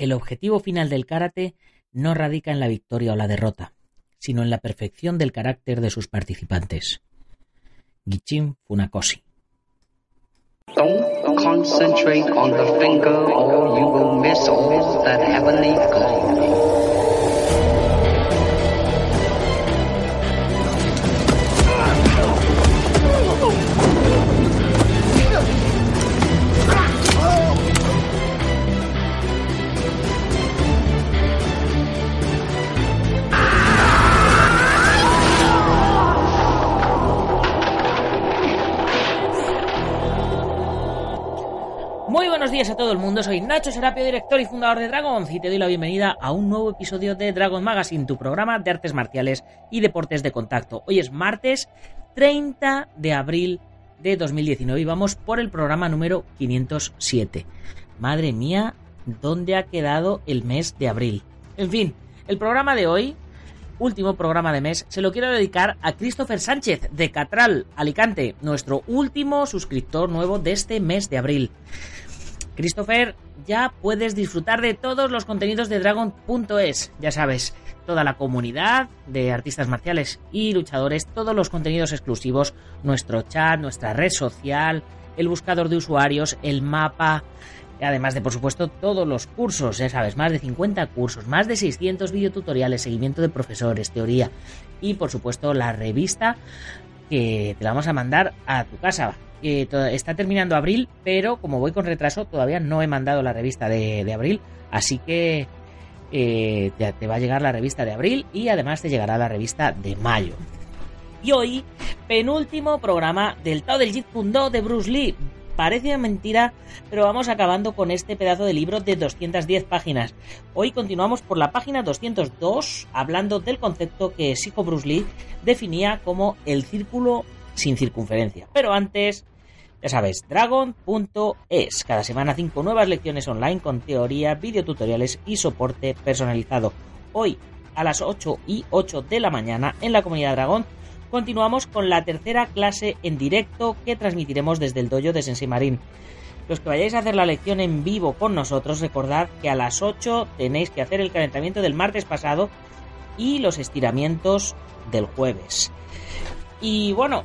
El objetivo final del karate no radica en la victoria o la derrota, sino en la perfección del carácter de sus participantes. Gichin Funakoshi. a todo el mundo, soy Nacho Serapio, director y fundador de Dragons, y te doy la bienvenida a un nuevo episodio de Dragon Magazine, tu programa de artes marciales y deportes de contacto. Hoy es martes 30 de abril de 2019 y vamos por el programa número 507. Madre mía, ¿dónde ha quedado el mes de abril? En fin, el programa de hoy, último programa de mes, se lo quiero dedicar a Christopher Sánchez de Catral, Alicante, nuestro último suscriptor nuevo de este mes de abril. Christopher, ya puedes disfrutar de todos los contenidos de Dragon.es, ya sabes, toda la comunidad de artistas marciales y luchadores, todos los contenidos exclusivos, nuestro chat, nuestra red social, el buscador de usuarios, el mapa, además de por supuesto todos los cursos, ya sabes, más de 50 cursos, más de 600 videotutoriales, seguimiento de profesores, teoría y por supuesto la revista que te la vamos a mandar a tu casa. Eh, está terminando abril, pero como voy con retraso, todavía no he mandado la revista de, abril. Así que eh, te, va a llegar la revista de abril y además te llegará la revista de mayo. Y hoy, penúltimo programa del Tao del Jeet de Bruce Lee. Parece mentira, pero vamos acabando con este pedazo de libro de 210 páginas. Hoy continuamos por la página 202 hablando del concepto que Psycho Bruce Lee definía como el círculo sin circunferencia. Pero antes, ya sabes, dragon.es. Cada semana cinco nuevas lecciones online con teoría, videotutoriales y soporte personalizado. Hoy a las 8 y 8 de la mañana en la comunidad Dragón continuamos con la tercera clase en directo que transmitiremos desde el dojo de Sensei Marín. Los que vayáis a hacer la lección en vivo con nosotros, recordad que a las 8 tenéis que hacer el calentamiento del martes pasado y los estiramientos del jueves. Y bueno,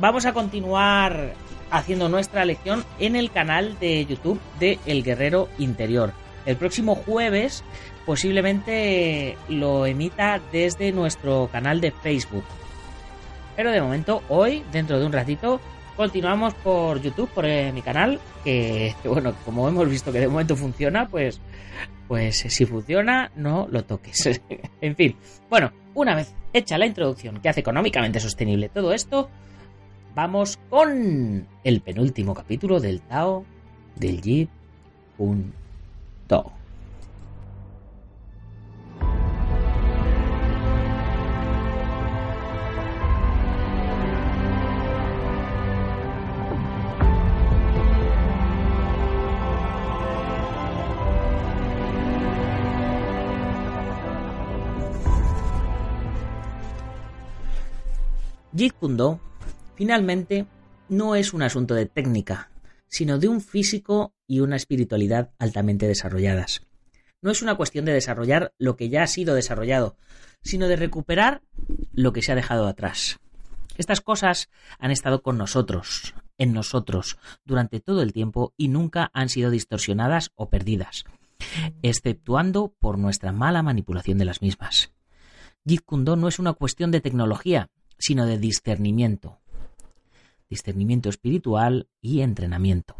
vamos a continuar haciendo nuestra lección en el canal de YouTube de El Guerrero Interior. El próximo jueves posiblemente lo emita desde nuestro canal de Facebook. Pero de momento, hoy, dentro de un ratito, continuamos por YouTube, por eh, mi canal, que, bueno, como hemos visto que de momento funciona, pues, pues eh, si funciona, no lo toques. en fin, bueno, una vez hecha la introducción que hace económicamente sostenible todo esto, vamos con el penúltimo capítulo del Tao del Jeep Un Finalmente, no es un asunto de técnica, sino de un físico y una espiritualidad altamente desarrolladas. No es una cuestión de desarrollar lo que ya ha sido desarrollado, sino de recuperar lo que se ha dejado atrás. Estas cosas han estado con nosotros, en nosotros, durante todo el tiempo y nunca han sido distorsionadas o perdidas, exceptuando por nuestra mala manipulación de las mismas. Jeet no es una cuestión de tecnología, sino de discernimiento, discernimiento espiritual y entrenamiento.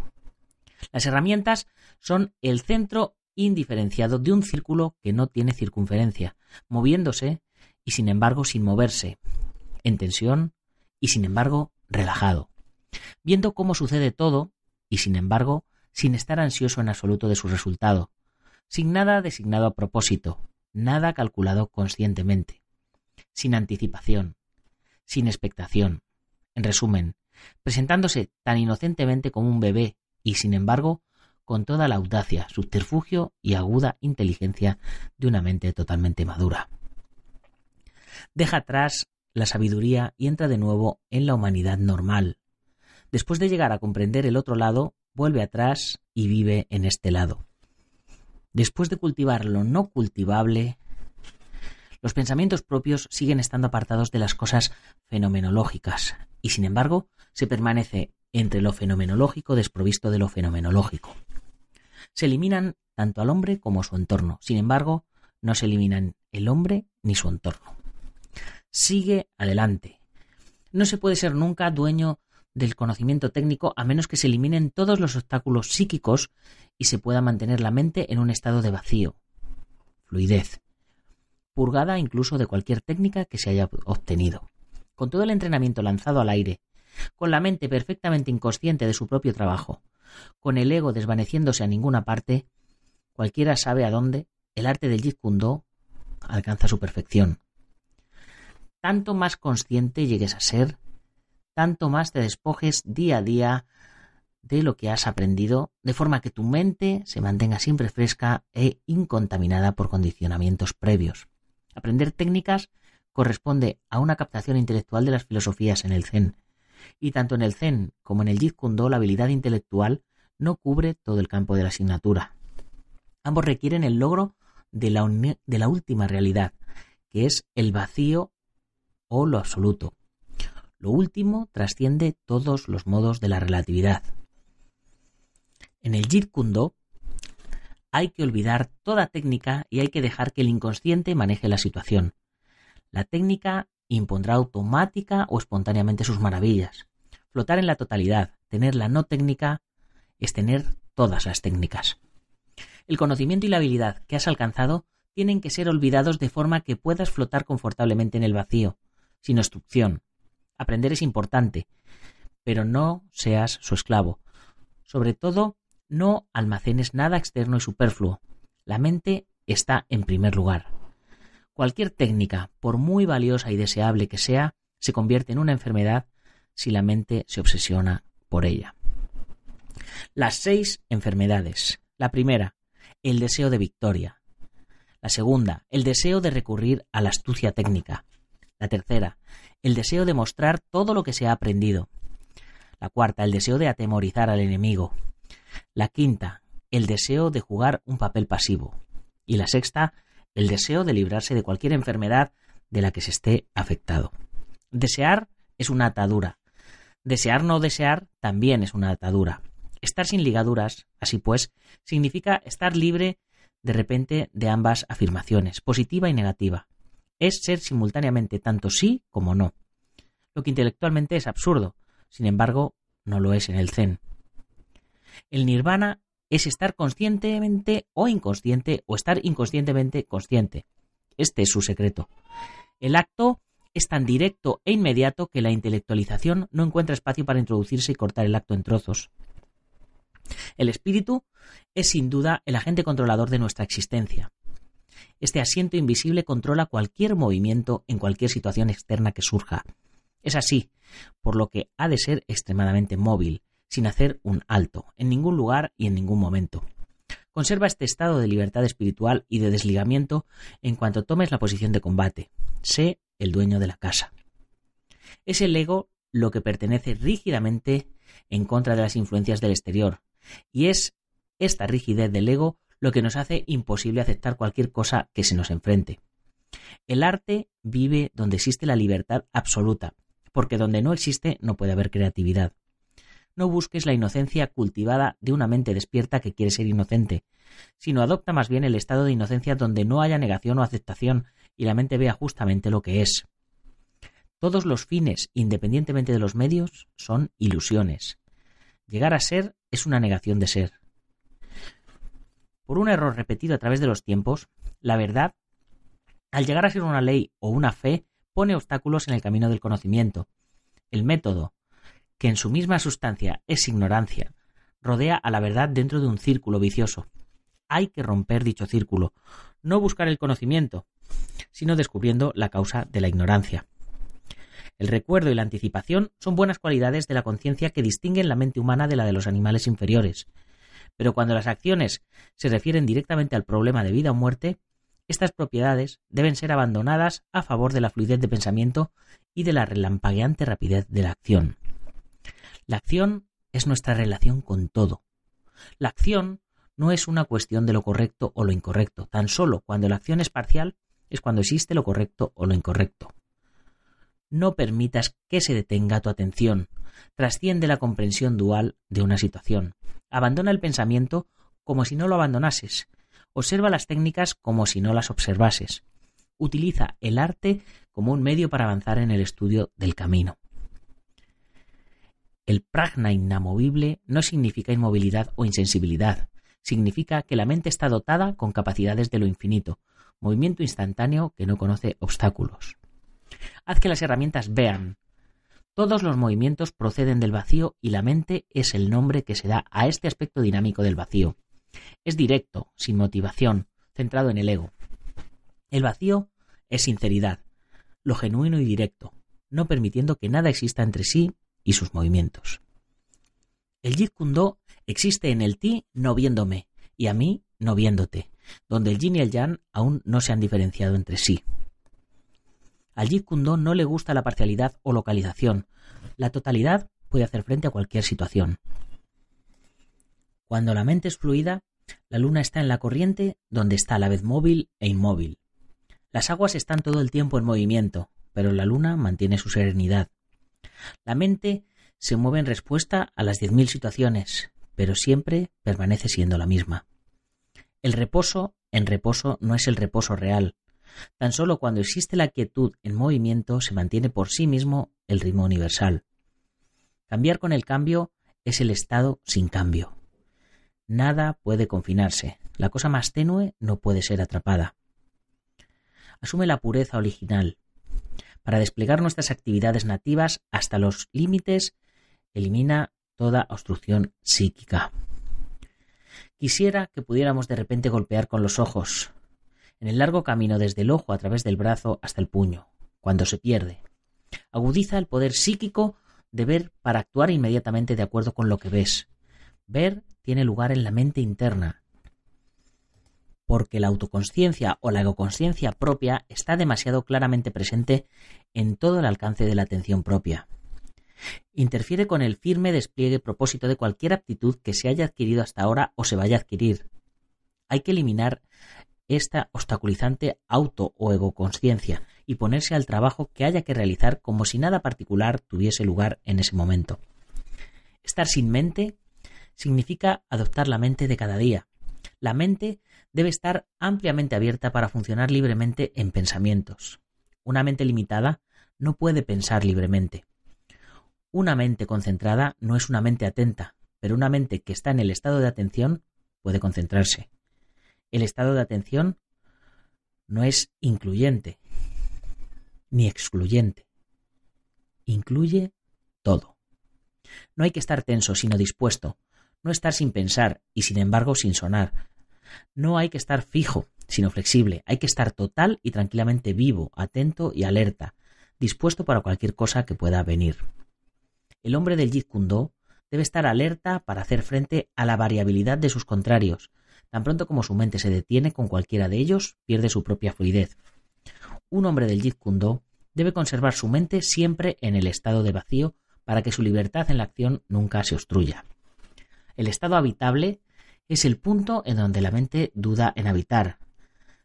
Las herramientas son el centro indiferenciado de un círculo que no tiene circunferencia, moviéndose y sin embargo sin moverse, en tensión y sin embargo relajado, viendo cómo sucede todo y sin embargo sin estar ansioso en absoluto de su resultado, sin nada designado a propósito, nada calculado conscientemente, sin anticipación, sin expectación, en resumen, presentándose tan inocentemente como un bebé y, sin embargo, con toda la audacia, subterfugio y aguda inteligencia de una mente totalmente madura. Deja atrás la sabiduría y entra de nuevo en la humanidad normal. Después de llegar a comprender el otro lado, vuelve atrás y vive en este lado. Después de cultivar lo no cultivable, los pensamientos propios siguen estando apartados de las cosas fenomenológicas, y sin embargo se permanece entre lo fenomenológico desprovisto de lo fenomenológico. Se eliminan tanto al hombre como su entorno, sin embargo, no se eliminan el hombre ni su entorno. Sigue adelante. No se puede ser nunca dueño del conocimiento técnico a menos que se eliminen todos los obstáculos psíquicos y se pueda mantener la mente en un estado de vacío, fluidez, purgada incluso de cualquier técnica que se haya obtenido con todo el entrenamiento lanzado al aire, con la mente perfectamente inconsciente de su propio trabajo, con el ego desvaneciéndose a ninguna parte, cualquiera sabe a dónde el arte del Jeet Kune Do alcanza su perfección. Tanto más consciente llegues a ser, tanto más te despojes día a día de lo que has aprendido, de forma que tu mente se mantenga siempre fresca e incontaminada por condicionamientos previos. Aprender técnicas corresponde a una captación intelectual de las filosofías en el Zen. Y tanto en el Zen como en el Jeet la habilidad intelectual no cubre todo el campo de la asignatura. Ambos requieren el logro de la, última realidad, que es el vacío o lo absoluto. Lo último trasciende todos los modos de la relatividad. En el Jit hay que olvidar toda técnica y hay que dejar que el inconsciente maneje la situación. La técnica impondrá automática o espontáneamente sus maravillas. Flotar en la totalidad, tener la no técnica, es tener todas las técnicas. El conocimiento y la habilidad que has alcanzado tienen que ser olvidados de forma que puedas flotar confortablemente en el vacío, sin obstrucción. Aprender es importante, pero no seas su esclavo. Sobre todo, no almacenes nada externo y superfluo. La mente está en primer lugar. Cualquier técnica, por muy valiosa y deseable que sea, se convierte en una enfermedad si la mente se obsesiona por ella. Las seis enfermedades. La primera, el deseo de victoria. La segunda, el deseo de recurrir a la astucia técnica. La tercera, el deseo de mostrar todo lo que se ha aprendido. La cuarta, el deseo de atemorizar al enemigo. La quinta, el deseo de jugar un papel pasivo. Y la sexta, el deseo de librarse de cualquier enfermedad de la que se esté afectado. Desear es una atadura. Desear no desear también es una atadura. Estar sin ligaduras, así pues, significa estar libre de repente de ambas afirmaciones, positiva y negativa. Es ser simultáneamente tanto sí como no. Lo que intelectualmente es absurdo, sin embargo, no lo es en el Zen. El nirvana es estar conscientemente o inconsciente o estar inconscientemente consciente. Este es su secreto. El acto es tan directo e inmediato que la intelectualización no encuentra espacio para introducirse y cortar el acto en trozos. El espíritu es sin duda el agente controlador de nuestra existencia. Este asiento invisible controla cualquier movimiento en cualquier situación externa que surja. Es así, por lo que ha de ser extremadamente móvil, sin hacer un alto, en ningún lugar y en ningún momento. Conserva este estado de libertad espiritual y de desligamiento en cuanto tomes la posición de combate. Sé el dueño de la casa. Es el ego lo que pertenece rígidamente en contra de las influencias del exterior, y es esta rigidez del ego lo que nos hace imposible aceptar cualquier cosa que se nos enfrente. El arte vive donde existe la libertad absoluta, porque donde no existe no puede haber creatividad no busques la inocencia cultivada de una mente despierta que quiere ser inocente, sino adopta más bien el estado de inocencia donde no haya negación o aceptación y la mente vea justamente lo que es. Todos los fines, independientemente de los medios, son ilusiones. Llegar a ser es una negación de ser. Por un error repetido a través de los tiempos, la verdad, al llegar a ser una ley o una fe, pone obstáculos en el camino del conocimiento. El método, que en su misma sustancia es ignorancia, rodea a la verdad dentro de un círculo vicioso. Hay que romper dicho círculo, no buscar el conocimiento, sino descubriendo la causa de la ignorancia. El recuerdo y la anticipación son buenas cualidades de la conciencia que distinguen la mente humana de la de los animales inferiores. Pero cuando las acciones se refieren directamente al problema de vida o muerte, estas propiedades deben ser abandonadas a favor de la fluidez de pensamiento y de la relampagueante rapidez de la acción. La acción es nuestra relación con todo. La acción no es una cuestión de lo correcto o lo incorrecto. Tan solo cuando la acción es parcial es cuando existe lo correcto o lo incorrecto. No permitas que se detenga tu atención. Trasciende la comprensión dual de una situación. Abandona el pensamiento como si no lo abandonases. Observa las técnicas como si no las observases. Utiliza el arte como un medio para avanzar en el estudio del camino. El pragna inamovible no significa inmovilidad o insensibilidad, significa que la mente está dotada con capacidades de lo infinito, movimiento instantáneo que no conoce obstáculos. Haz que las herramientas vean. Todos los movimientos proceden del vacío y la mente es el nombre que se da a este aspecto dinámico del vacío. Es directo, sin motivación, centrado en el ego. El vacío es sinceridad, lo genuino y directo, no permitiendo que nada exista entre sí y sus movimientos. El Jit Kundó existe en el ti no viéndome y a mí no viéndote, donde el Yin y el Yang aún no se han diferenciado entre sí. Al Jit Kundó no le gusta la parcialidad o localización. La totalidad puede hacer frente a cualquier situación. Cuando la mente es fluida, la luna está en la corriente donde está a la vez móvil e inmóvil. Las aguas están todo el tiempo en movimiento, pero la luna mantiene su serenidad. La mente se mueve en respuesta a las diez mil situaciones, pero siempre permanece siendo la misma. El reposo en reposo no es el reposo real. Tan solo cuando existe la quietud en movimiento se mantiene por sí mismo el ritmo universal. Cambiar con el cambio es el estado sin cambio. Nada puede confinarse. La cosa más tenue no puede ser atrapada. Asume la pureza original para desplegar nuestras actividades nativas hasta los límites, elimina toda obstrucción psíquica. Quisiera que pudiéramos de repente golpear con los ojos, en el largo camino desde el ojo a través del brazo hasta el puño, cuando se pierde. Agudiza el poder psíquico de ver para actuar inmediatamente de acuerdo con lo que ves. Ver tiene lugar en la mente interna, porque la autoconsciencia o la egoconsciencia propia está demasiado claramente presente en todo el alcance de la atención propia. Interfiere con el firme despliegue propósito de cualquier aptitud que se haya adquirido hasta ahora o se vaya a adquirir. Hay que eliminar esta obstaculizante auto o egoconsciencia y ponerse al trabajo que haya que realizar como si nada particular tuviese lugar en ese momento. Estar sin mente significa adoptar la mente de cada día. La mente debe estar ampliamente abierta para funcionar libremente en pensamientos. Una mente limitada no puede pensar libremente. Una mente concentrada no es una mente atenta, pero una mente que está en el estado de atención puede concentrarse. El estado de atención no es incluyente ni excluyente. Incluye todo. No hay que estar tenso, sino dispuesto, no estar sin pensar y sin embargo sin sonar, no hay que estar fijo, sino flexible. Hay que estar total y tranquilamente vivo, atento y alerta, dispuesto para cualquier cosa que pueda venir. El hombre del Jeet debe estar alerta para hacer frente a la variabilidad de sus contrarios. Tan pronto como su mente se detiene con cualquiera de ellos, pierde su propia fluidez. Un hombre del Jeet debe conservar su mente siempre en el estado de vacío para que su libertad en la acción nunca se obstruya. El estado habitable es el punto en donde la mente duda en habitar.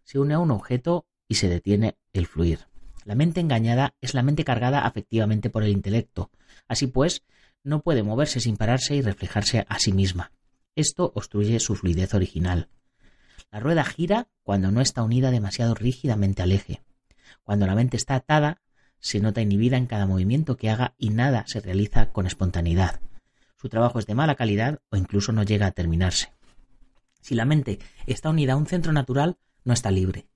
Se une a un objeto y se detiene el fluir. La mente engañada es la mente cargada afectivamente por el intelecto. Así pues, no puede moverse sin pararse y reflejarse a sí misma. Esto obstruye su fluidez original. La rueda gira cuando no está unida demasiado rígidamente al eje. Cuando la mente está atada, se nota inhibida en cada movimiento que haga y nada se realiza con espontaneidad. Su trabajo es de mala calidad o incluso no llega a terminarse. Si la mente está unida a un centro natural, no está libre.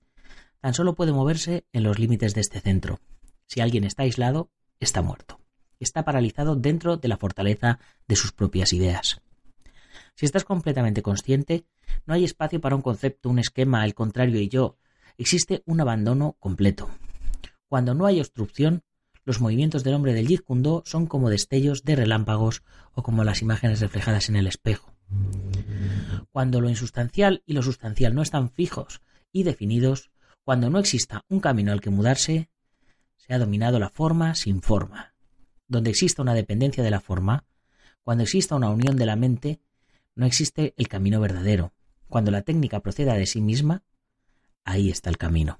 Tan solo puede moverse en los límites de este centro. Si alguien está aislado, está muerto. Está paralizado dentro de la fortaleza de sus propias ideas. Si estás completamente consciente, no hay espacio para un concepto, un esquema, el contrario y yo. Existe un abandono completo. Cuando no hay obstrucción, los movimientos del hombre del Jeet son como destellos de relámpagos o como las imágenes reflejadas en el espejo. Cuando lo insustancial y lo sustancial no están fijos y definidos, cuando no exista un camino al que mudarse, se ha dominado la forma sin forma. Donde exista una dependencia de la forma, cuando exista una unión de la mente, no existe el camino verdadero. Cuando la técnica proceda de sí misma, ahí está el camino.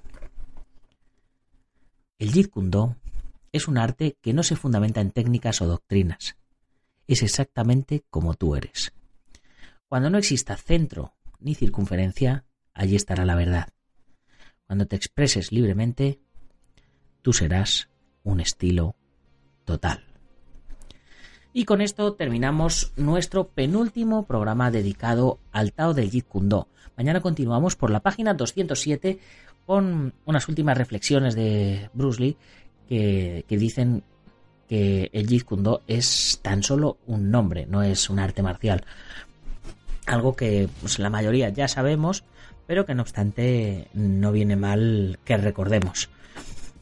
El Jit es un arte que no se fundamenta en técnicas o doctrinas. Es exactamente como tú eres. Cuando no exista centro ni circunferencia, allí estará la verdad. Cuando te expreses libremente, tú serás un estilo total. Y con esto terminamos nuestro penúltimo programa dedicado al Tao del Jeet Kune Mañana continuamos por la página 207 con unas últimas reflexiones de Bruce Lee que, dicen que el Jeet Kune es tan solo un nombre, no es un arte marcial algo que pues, la mayoría ya sabemos, pero que no obstante no viene mal que recordemos.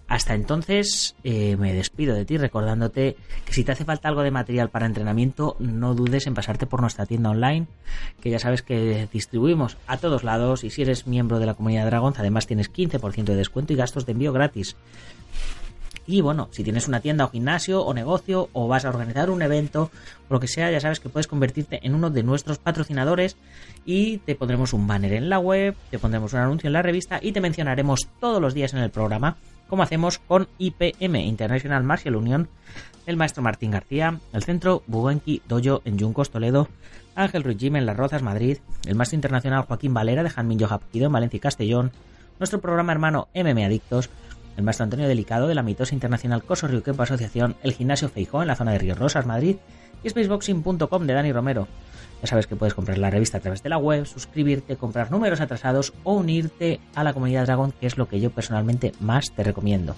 Hasta entonces eh, me despido de ti recordándote que si te hace falta algo de material para entrenamiento no dudes en pasarte por nuestra tienda online que ya sabes que distribuimos a todos lados y si eres miembro de la comunidad Dragon además tienes 15% de descuento y gastos de envío gratis. Y bueno, si tienes una tienda o gimnasio o negocio o vas a organizar un evento o lo que sea, ya sabes que puedes convertirte en uno de nuestros patrocinadores y te pondremos un banner en la web, te pondremos un anuncio en la revista y te mencionaremos todos los días en el programa como hacemos con IPM, International Martial Union, el maestro Martín García, el centro Buenqui Dojo en Yuncos, Toledo, Ángel Ruiz en Las Rozas, Madrid, el maestro internacional Joaquín Valera de Janmin Piquido en Valencia y Castellón, nuestro programa hermano MM Adictos, el maestro Antonio Delicado de la mitosa internacional Coso Kempo Asociación, el gimnasio Feijó en la zona de Río Rosas, Madrid, y spaceboxing.com de Dani Romero. Ya sabes que puedes comprar la revista a través de la web, suscribirte, comprar números atrasados o unirte a la comunidad Dragon, que es lo que yo personalmente más te recomiendo.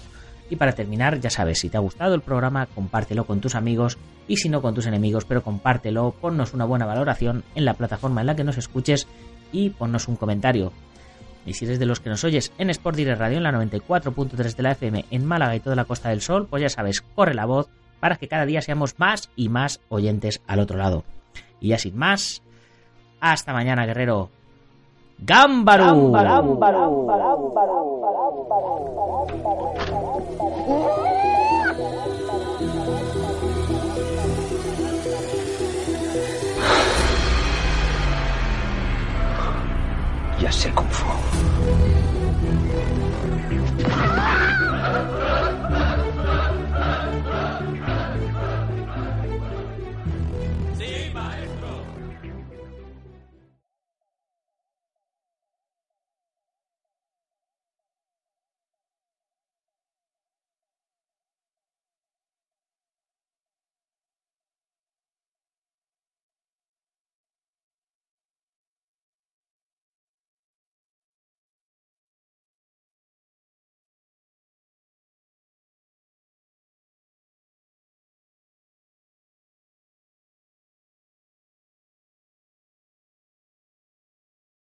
Y para terminar, ya sabes, si te ha gustado el programa, compártelo con tus amigos y si no con tus enemigos, pero compártelo, ponnos una buena valoración en la plataforma en la que nos escuches y ponnos un comentario. Y si eres de los que nos oyes en Sport Direct Radio en la 94.3 de la FM en Málaga y toda la Costa del Sol, pues ya sabes, corre la voz para que cada día seamos más y más oyentes al otro lado. Y ya sin más, hasta mañana, guerrero. ¡Gámbaro! Ya sé cómo my